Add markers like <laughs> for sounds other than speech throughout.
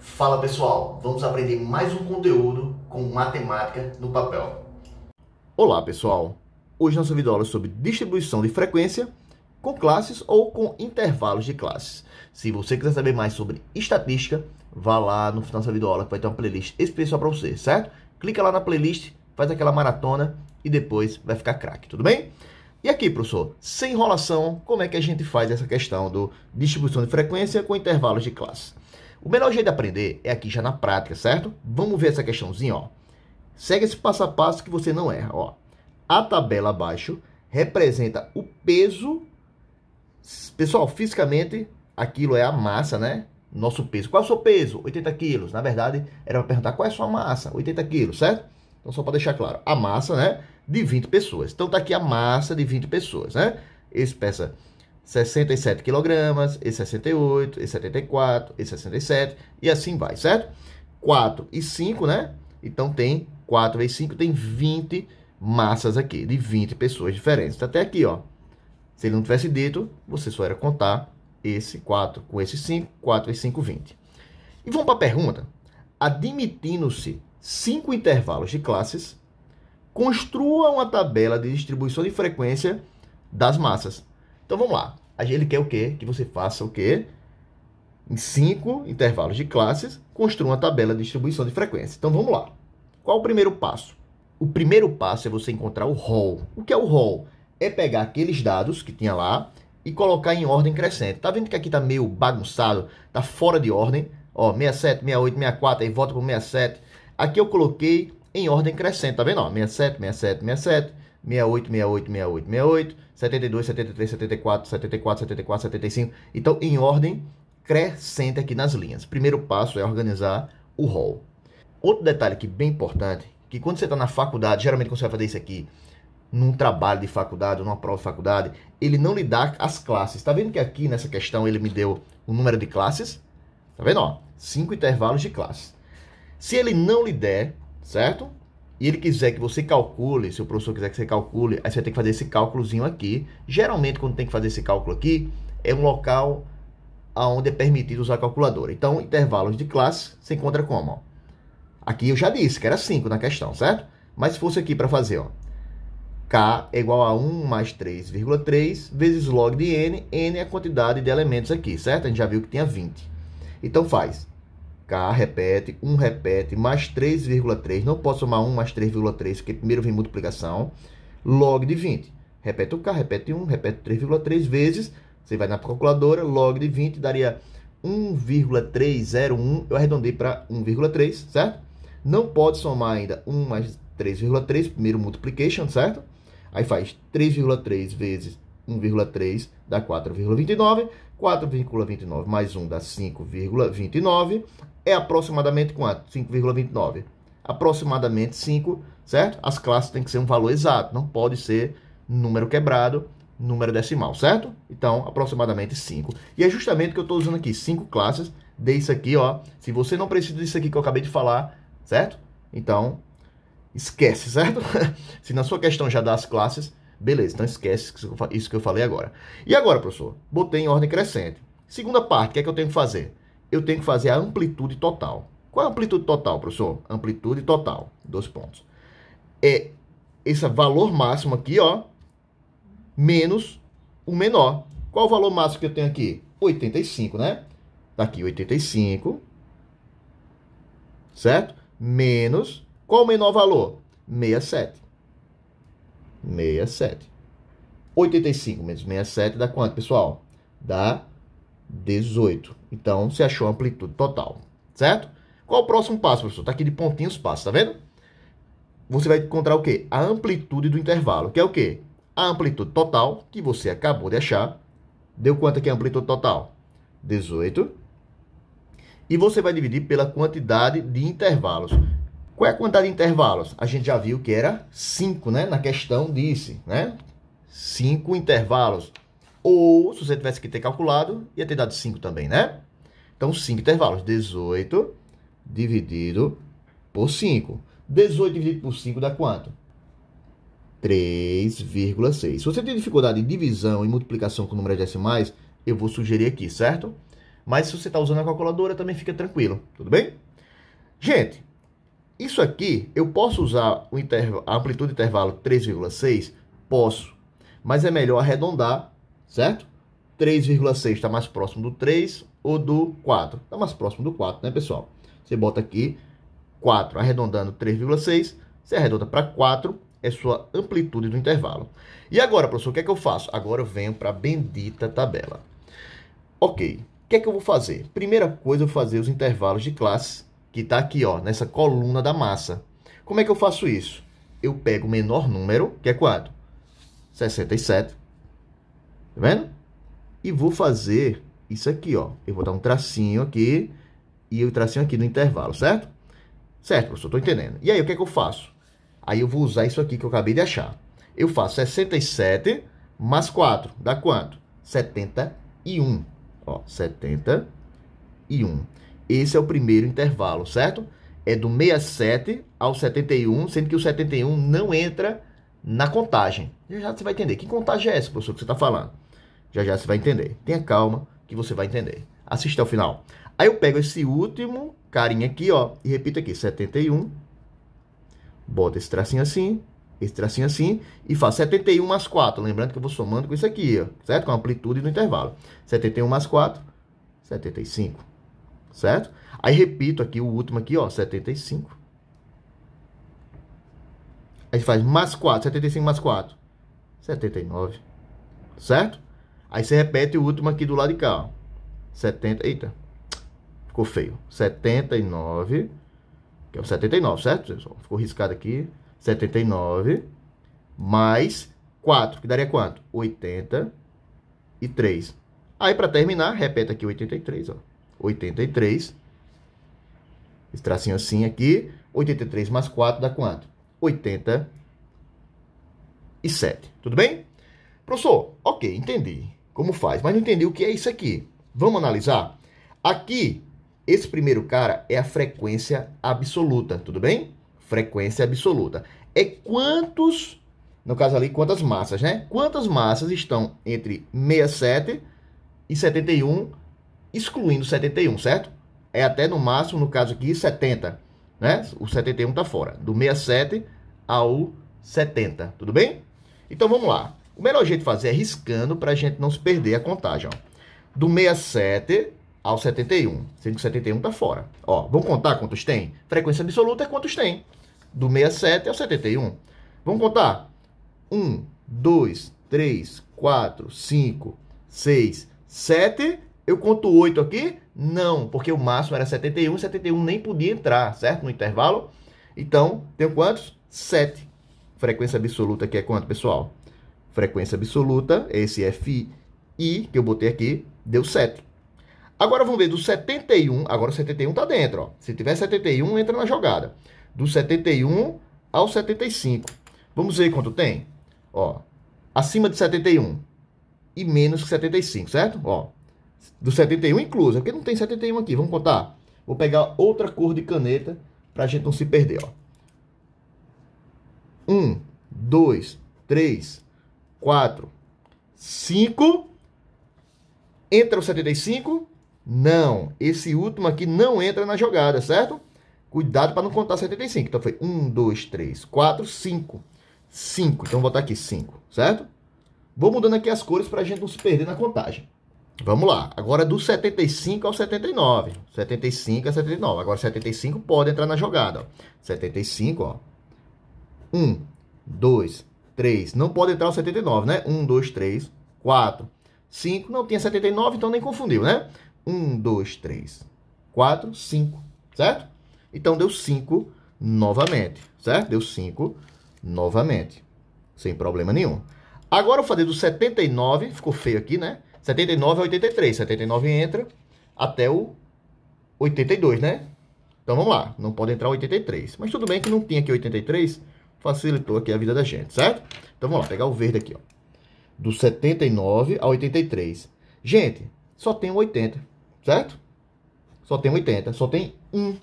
Fala pessoal, vamos aprender mais um conteúdo com matemática no papel. Olá pessoal, hoje nossa videoaula é sobre distribuição de frequência com classes ou com intervalos de classes. Se você quiser saber mais sobre estatística, vá lá no final dessa videoaula que vai ter uma playlist especial para você, certo? Clica lá na playlist, faz aquela maratona e depois vai ficar craque, tudo bem? E aqui, professor, sem enrolação, como é que a gente faz essa questão do distribuição de frequência com intervalos de classe? O melhor jeito de aprender é aqui já na prática, certo? Vamos ver essa questãozinha, ó. Segue esse passo a passo que você não erra, ó. A tabela abaixo representa o peso. Pessoal, fisicamente, aquilo é a massa, né? Nosso peso. Qual é o seu peso? 80 quilos. Na verdade, era para perguntar qual é a sua massa? 80 quilos, certo? Então, só para deixar claro. A massa, né? De 20 pessoas. Então, tá aqui a massa de 20 pessoas, né? Esse peça 67 kg, e 68, e 74, e 67, e assim vai, certo? 4 e 5, né? Então tem 4 vezes 5, tem 20 massas aqui, de 20 pessoas diferentes. Tá até aqui, ó. Se ele não tivesse dito, você só era contar esse 4 com esse 5, 4 vezes 5, 20. E vamos para a pergunta. Admitindo-se 5 intervalos de classes, construa uma tabela de distribuição de frequência das massas. Então vamos lá. Ele quer o quê? Que você faça o quê? Em cinco intervalos de classes, construa uma tabela de distribuição de frequência. Então vamos lá. Qual o primeiro passo? O primeiro passo é você encontrar o rol. O que é o rol? É pegar aqueles dados que tinha lá e colocar em ordem crescente. Tá vendo que aqui tá meio bagunçado, tá fora de ordem. Ó, 67, 68, 64, aí volta pro 67. Aqui eu coloquei em ordem crescente, tá vendo? Ó, 67, 67, 67. 68, 68, 68, 68, 72, 73, 74, 74, 74, 75. Então, em ordem crescente aqui nas linhas. Primeiro passo é organizar o rol. Outro detalhe que é bem importante, que quando você está na faculdade, geralmente quando você vai fazer isso aqui, num trabalho de faculdade, numa prova de faculdade, ele não lhe dá as classes. Está vendo que aqui nessa questão ele me deu o número de classes? Está vendo? Ó, cinco intervalos de classes. Se ele não lhe der, certo? e ele quiser que você calcule, se o professor quiser que você calcule, aí você tem que fazer esse cálculozinho aqui. Geralmente, quando tem que fazer esse cálculo aqui, é um local onde é permitido usar a calculadora. Então, intervalos de classe, você encontra como? Aqui eu já disse que era 5 na questão, certo? Mas se fosse aqui para fazer, ó, K é igual a 1 mais 3,3 vezes log de N. N é a quantidade de elementos aqui, certo? A gente já viu que tinha 20. Então, faz K repete, 1 repete, mais 3,3. Não posso somar 1 mais 3,3, porque primeiro vem multiplicação. Log de 20. Repete o K, repete 1, repete 3,3 vezes. Você vai na calculadora, log de 20 daria 1,301. Eu arredondei para 1,3, certo? Não pode somar ainda 1 mais 3,3, primeiro multiplication, certo? Aí faz 3,3 vezes 1,3 dá 4,29. 4,29 mais 1 dá 5,29. É aproximadamente quanto? 5,29. Aproximadamente 5, certo? As classes têm que ser um valor exato, não pode ser número quebrado, número decimal, certo? Então, aproximadamente 5. E é justamente o que eu estou usando aqui, 5 classes desse aqui, ó. Se você não precisa disso aqui que eu acabei de falar, certo? Então, esquece, certo? <laughs> Se na sua questão já dá as classes, Beleza, então esquece isso que eu falei agora. E agora, professor? Botei em ordem crescente. Segunda parte, o que é que eu tenho que fazer? Eu tenho que fazer a amplitude total. Qual é a amplitude total, professor? Amplitude total, dois pontos. É esse valor máximo aqui, ó, menos o menor. Qual o valor máximo que eu tenho aqui? 85, né? Tá aqui 85, certo? Menos, qual o menor valor? 67. 67. 85 menos 67 dá quanto, pessoal? Dá 18. Então, você achou a amplitude total, certo? Qual o próximo passo, professor? Tá aqui de pontinhos passos, tá vendo? Você vai encontrar o quê? A amplitude do intervalo, que é o quê? A amplitude total que você acabou de achar. Deu quanto aqui a amplitude total? 18. E você vai dividir pela quantidade de intervalos. Qual é a quantidade de intervalos? A gente já viu que era 5, né? Na questão disse, né? 5 intervalos. Ou, se você tivesse que ter calculado, ia ter dado 5 também, né? Então, 5 intervalos. 18 dividido por 5. 18 dividido por 5 dá quanto? 3,6. Se você tem dificuldade em divisão e multiplicação com números decimais, eu vou sugerir aqui, certo? Mas se você está usando a calculadora, também fica tranquilo, tudo bem? Gente, isso aqui, eu posso usar o intervalo, a amplitude de intervalo 3,6? Posso, mas é melhor arredondar, certo? 3,6 está mais próximo do 3 ou do 4? Está mais próximo do 4, né, pessoal? Você bota aqui 4, arredondando 3,6, você arredonda para 4, é sua amplitude do intervalo. E agora, professor, o que é que eu faço? Agora eu venho para a bendita tabela. Ok, o que é que eu vou fazer? Primeira coisa, eu vou fazer os intervalos de classes que está aqui, ó, nessa coluna da massa. Como é que eu faço isso? Eu pego o menor número, que é quanto? 67. Tá vendo? E vou fazer isso aqui, ó. Eu vou dar um tracinho aqui e o tracinho aqui no intervalo, certo? Certo, professor, estou entendendo. E aí, o que é que eu faço? Aí eu vou usar isso aqui que eu acabei de achar. Eu faço 67 mais 4, dá quanto? 71. Ó, 71. Esse é o primeiro intervalo, certo? É do 67 ao 71, sendo que o 71 não entra na contagem. Já já você vai entender. Que contagem é essa, professor, que você está falando? Já já você vai entender. Tenha calma que você vai entender. Assista ao final. Aí eu pego esse último carinha aqui, ó, e repito aqui, 71. Bota esse tracinho assim, esse tracinho assim, e faço 71 mais 4. Lembrando que eu vou somando com isso aqui, ó, certo? Com a amplitude do intervalo. 71 mais 4, 75 certo? Aí repito aqui o último aqui, ó, 75. Aí faz mais 4, 75 mais 4, 79, certo? Aí você repete o último aqui do lado de cá, ó, 70, eita, ficou feio, 79, que é o 79, certo? Só ficou riscado aqui, 79, mais 4, que daria quanto? 83. Aí, para terminar, repete aqui 83, ó. 83. Esse tracinho assim aqui. 83 mais 4 dá quanto? 87. Tudo bem? Professor, ok, entendi como faz, mas não entendi o que é isso aqui. Vamos analisar? Aqui, esse primeiro cara é a frequência absoluta, tudo bem? Frequência absoluta. É quantos, no caso ali, quantas massas, né? Quantas massas estão entre 67 e 71 excluindo 71, certo? É até no máximo, no caso aqui, 70, né? O 71 está fora, do 67 ao 70, tudo bem? Então vamos lá. O melhor jeito de fazer é riscando para a gente não se perder a contagem, ó. Do 67 ao 71, sendo que 71 está fora. Ó, vamos contar quantos tem? Frequência absoluta é quantos tem. Do 67 ao 71. Vamos contar? 1, 2, 3, 4, 5, 6, 7 eu conto 8 aqui? Não, porque o máximo era 71, 71 nem podia entrar, certo? No intervalo. Então, tenho quantos? 7. Frequência absoluta aqui é quanto, pessoal? Frequência absoluta, esse FI que eu botei aqui, deu 7. Agora vamos ver do 71, agora o 71 está dentro, ó. Se tiver 71, entra na jogada. Do 71 ao 75. Vamos ver quanto tem? Ó, acima de 71 e menos que 75, certo? Ó, do 71 incluso, é porque não tem 71 aqui, vamos contar. Vou pegar outra cor de caneta para a gente não se perder. 1, 2, 3, 4, 5. Entra o 75? Não. Esse último aqui não entra na jogada, certo? Cuidado para não contar 75. Então foi 1, 2, 3, 4, 5. 5. Então vou botar aqui 5, certo? Vou mudando aqui as cores para a gente não se perder na contagem. Vamos lá. Agora é do 75 ao 79. 75 a 79. Agora 75 pode entrar na jogada. Ó. 75, ó. 1, 2, 3. Não pode entrar o 79, né? 1, 2, 3, 4, 5. Não tinha 79, então nem confundiu, né? 1, 2, 3, 4, 5. Certo? Então deu 5 novamente. Certo? Deu 5 novamente. Sem problema nenhum. Agora eu vou fazer do 79. Ficou feio aqui, né? 79 a 83. 79 entra até o 82, né? Então vamos lá, não pode entrar 83. Mas tudo bem que não tinha aqui 83, facilitou aqui a vida da gente, certo? Então vamos lá, pegar o verde aqui, ó. Do 79 a 83. Gente, só tem 80, certo? Só tem 80, só tem um.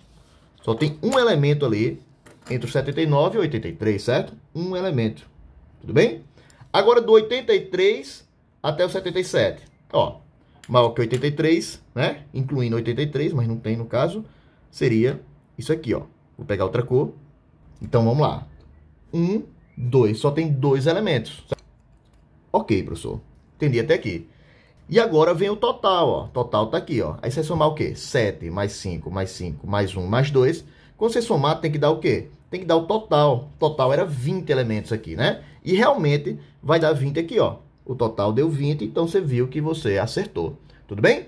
Só tem um elemento ali entre o 79 e 83, certo? Um elemento. Tudo bem? Agora do 83 até o 77. Ó, maior que 83, né? Incluindo 83, mas não tem no caso, seria isso aqui, ó. Vou pegar outra cor. Então, vamos lá. 1, 2, só tem dois elementos. Ok, professor. Entendi até aqui. E agora vem o total, ó. Total tá aqui, ó. Aí você somar o quê? 7 mais 5 mais 5 mais 1 mais 2. Quando você somar, tem que dar o quê? Tem que dar o total. Total era 20 elementos aqui, né? E realmente vai dar 20 aqui, ó o total deu 20, então você viu que você acertou. Tudo bem?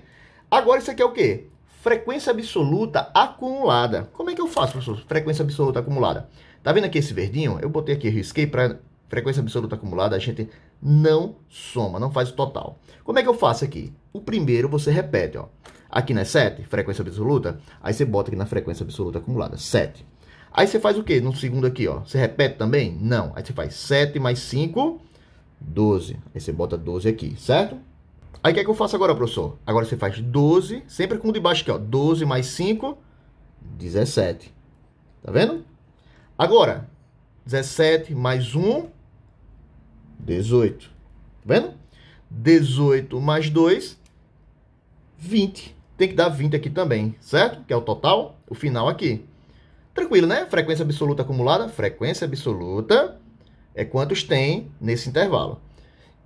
Agora isso aqui é o quê? Frequência absoluta acumulada. Como é que eu faço, professor? Frequência absoluta acumulada. Tá vendo aqui esse verdinho? Eu botei aqui, risquei para frequência absoluta acumulada, a gente não soma, não faz o total. Como é que eu faço aqui? O primeiro você repete, ó. Aqui na 7, é frequência absoluta, aí você bota aqui na frequência absoluta acumulada, 7. Aí você faz o quê? No segundo aqui, ó. Você repete também? Não. Aí você faz 7 mais 5, 12. Aí você bota 12 aqui, certo? Aí o que é que eu faço agora, professor? Agora você faz 12, sempre com o de baixo aqui, ó. 12 mais 5, 17. Tá vendo? Agora, 17 mais 1, 18. Tá vendo? 18 mais 2, 20. Tem que dar 20 aqui também, certo? Que é o total, o final aqui. Tranquilo, né? Frequência absoluta acumulada, frequência absoluta é quantos tem nesse intervalo.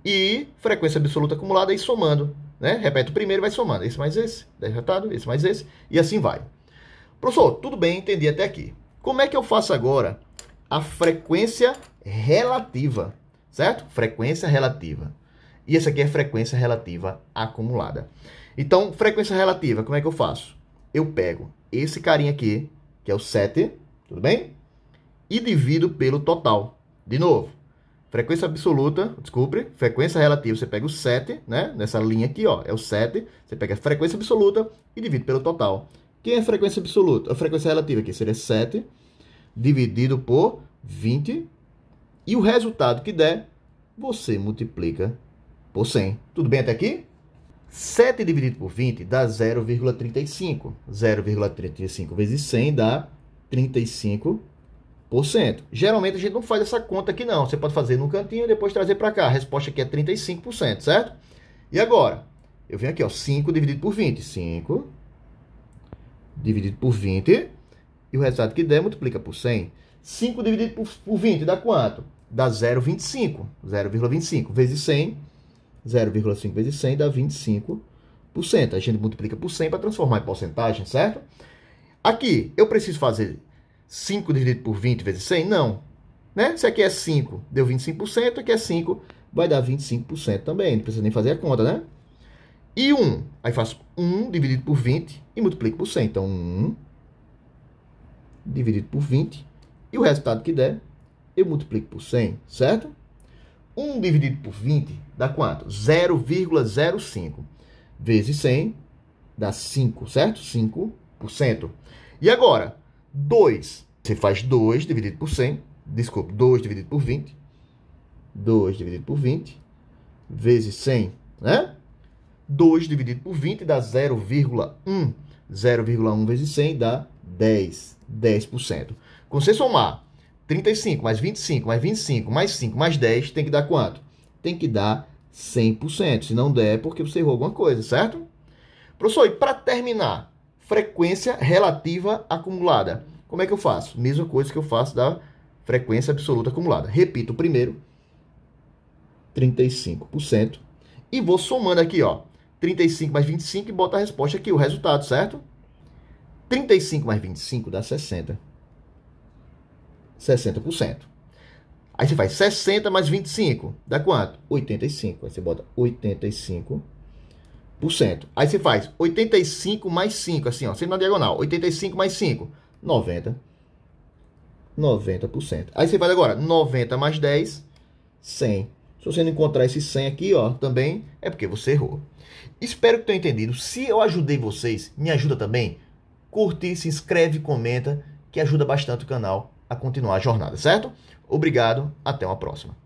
E frequência absoluta acumulada e somando. Né? Repete o primeiro vai somando. Esse mais esse, 10 esse mais esse, e assim vai. Professor, tudo bem, entendi até aqui. Como é que eu faço agora a frequência relativa? Certo? Frequência relativa. E essa aqui é frequência relativa acumulada. Então, frequência relativa, como é que eu faço? Eu pego esse carinha aqui, que é o 7, tudo bem? E divido pelo total. De novo, frequência absoluta, desculpe, frequência relativa, você pega o 7, né? Nessa linha aqui, ó, é o 7, você pega a frequência absoluta e divide pelo total. Quem é a frequência absoluta? A frequência relativa aqui seria 7 dividido por 20 e o resultado que der, você multiplica por 100. Tudo bem até aqui? 7 dividido por 20 dá 0,35. 0,35 vezes 100 dá 35 Geralmente a gente não faz essa conta aqui não. Você pode fazer num cantinho e depois trazer para cá. A resposta aqui é 35%, certo? E agora? Eu venho aqui, ó, 5 dividido por 20. 5 dividido por 20. E o resultado que der, multiplica por 100. 5 dividido por, por 20 dá quanto? Dá 0,25. 0,25 vezes 100. 0,5 vezes 100 dá 25%. A gente multiplica por 100 para transformar em porcentagem, certo? Aqui, eu preciso fazer 5 dividido por 20 vezes 100? Não. Né? Se aqui é 5, deu 25%, aqui é 5, vai dar 25% também. Não precisa nem fazer a conta, né? E 1, aí faço 1 dividido por 20 e multiplico por 100. Então, 1 dividido por 20 e o resultado que der, eu multiplico por 100, certo? 1 dividido por 20 dá quanto? 0,05 vezes 100 dá 5, certo? 5%. E agora, 2. Você faz 2 dividido por 100, desculpa, 2 dividido por 20, 2 dividido por 20, vezes 100, né? 2 dividido por 20 dá 0,1. 0,1 vezes 100 dá 10, 10%. Quando você somar 35 mais 25 mais 25 mais 5 mais 10, tem que dar quanto? Tem que dar 100%. Se não der, é porque você errou alguma coisa, certo? Professor, e para terminar, frequência relativa acumulada. Como é que eu faço? Mesma coisa que eu faço da frequência absoluta acumulada. Repito o primeiro, 35%. E vou somando aqui, ó, 35 mais 25 e bota a resposta aqui, o resultado, certo? 35 mais 25 dá 60. 60%. Aí você faz 60 mais 25, dá quanto? 85. Aí você bota 85 Aí você faz 85 mais 5, assim, ó, sempre na diagonal. 85 mais 5, 90. 90%. Aí você faz agora 90 mais 10, 100. Se você não encontrar esse 100 aqui, ó, também é porque você errou. Espero que tenha entendido. Se eu ajudei vocês, me ajuda também. Curte, se inscreve, comenta, que ajuda bastante o canal a continuar a jornada, certo? Obrigado, até uma próxima.